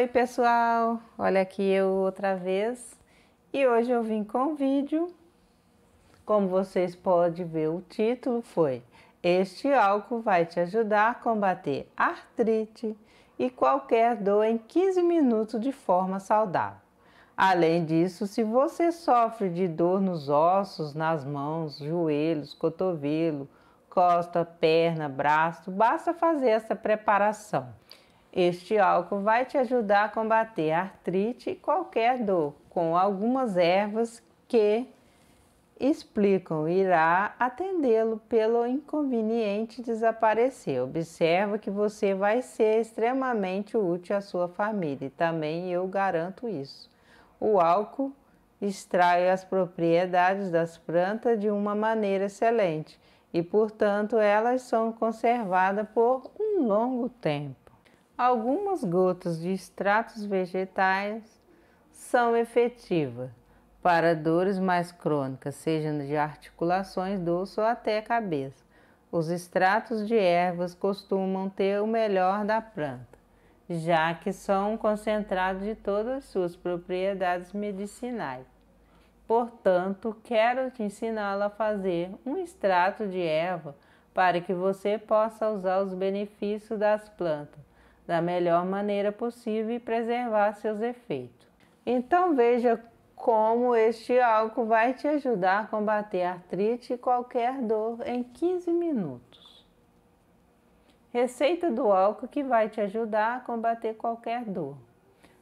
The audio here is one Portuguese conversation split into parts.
Oi, pessoal! Olha aqui eu outra vez e hoje eu vim com um vídeo. Como vocês podem ver, o título foi Este álcool vai te ajudar a combater artrite e qualquer dor em 15 minutos de forma saudável. Além disso, se você sofre de dor nos ossos, nas mãos, joelhos, cotovelo, costa, perna, braço, basta fazer essa preparação. Este álcool vai te ajudar a combater a artrite e qualquer dor com algumas ervas que explicam irá atendê-lo pelo inconveniente desaparecer. Observa que você vai ser extremamente útil à sua família e também eu garanto isso. O álcool extrai as propriedades das plantas de uma maneira excelente e, portanto, elas são conservadas por um longo tempo algumas gotas de extratos vegetais são efetivas para dores mais crônicas, seja de articulações, dorso ou até cabeça. Os extratos de ervas costumam ter o melhor da planta, já que são concentrados de todas as suas propriedades medicinais. Portanto, quero te ensiná-la a fazer um extrato de erva para que você possa usar os benefícios das plantas da melhor maneira possível e preservar seus efeitos. Então veja como este álcool vai te ajudar a combater artrite e qualquer dor em 15 minutos. Receita do álcool que vai te ajudar a combater qualquer dor.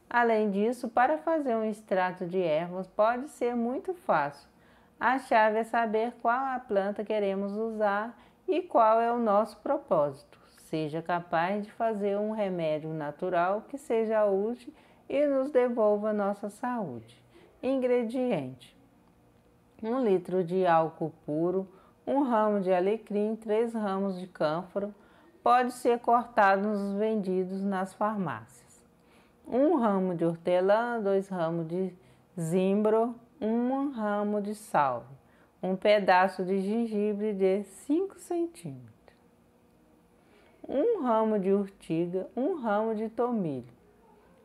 Além disso, para fazer um extrato de ervas pode ser muito fácil. A chave é saber qual a planta queremos usar e qual é o nosso propósito seja capaz de fazer um remédio natural que seja útil e nos devolva nossa saúde. Ingrediente: 1 um litro de álcool puro, um ramo de alecrim, três ramos de cânfora pode ser cortado nos vendidos nas farmácias. Um ramo de hortelã, dois ramos de zimbro, um ramo de salve, um pedaço de gengibre de 5 centímetros um ramo de urtiga, um ramo de tomilho.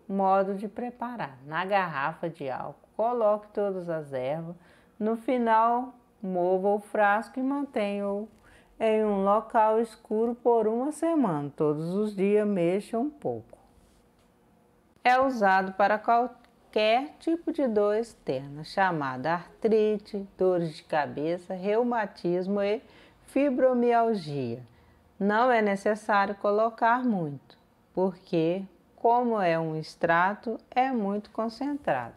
Modo de preparar: na garrafa de álcool, coloque todas as ervas. No final, mova o frasco e mantenha-o em um local escuro por uma semana. Todos os dias mexa um pouco. É usado para qualquer tipo de dor externa, chamada artrite, dores de cabeça, reumatismo e fibromialgia não é necessário colocar muito, porque, como é um extrato, é muito concentrado.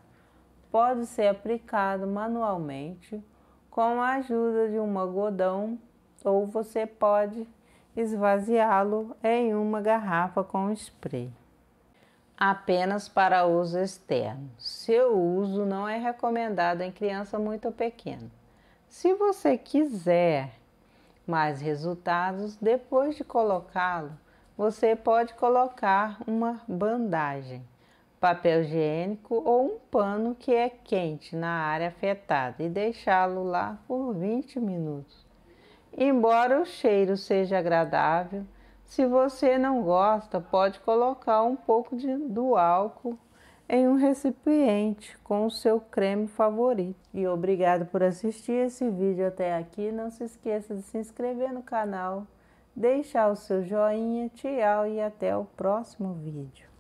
Pode ser aplicado manualmente com a ajuda de um algodão ou você pode esvaziá-lo em uma garrafa com spray. Apenas para uso externo. Seu uso não é recomendado em criança muito pequena. Se você quiser mais resultados depois de colocá-lo. Você pode colocar uma bandagem, papel higiênico ou um pano que é quente na área afetada e deixá-lo lá por 20 minutos. Embora o cheiro seja agradável, se você não gosta, pode colocar um pouco de, do álcool em um recipiente com o seu creme favorito. E obrigado por assistir esse vídeo até aqui. Não se esqueça de se inscrever no canal, deixar o seu joinha. Tchau e até o próximo vídeo.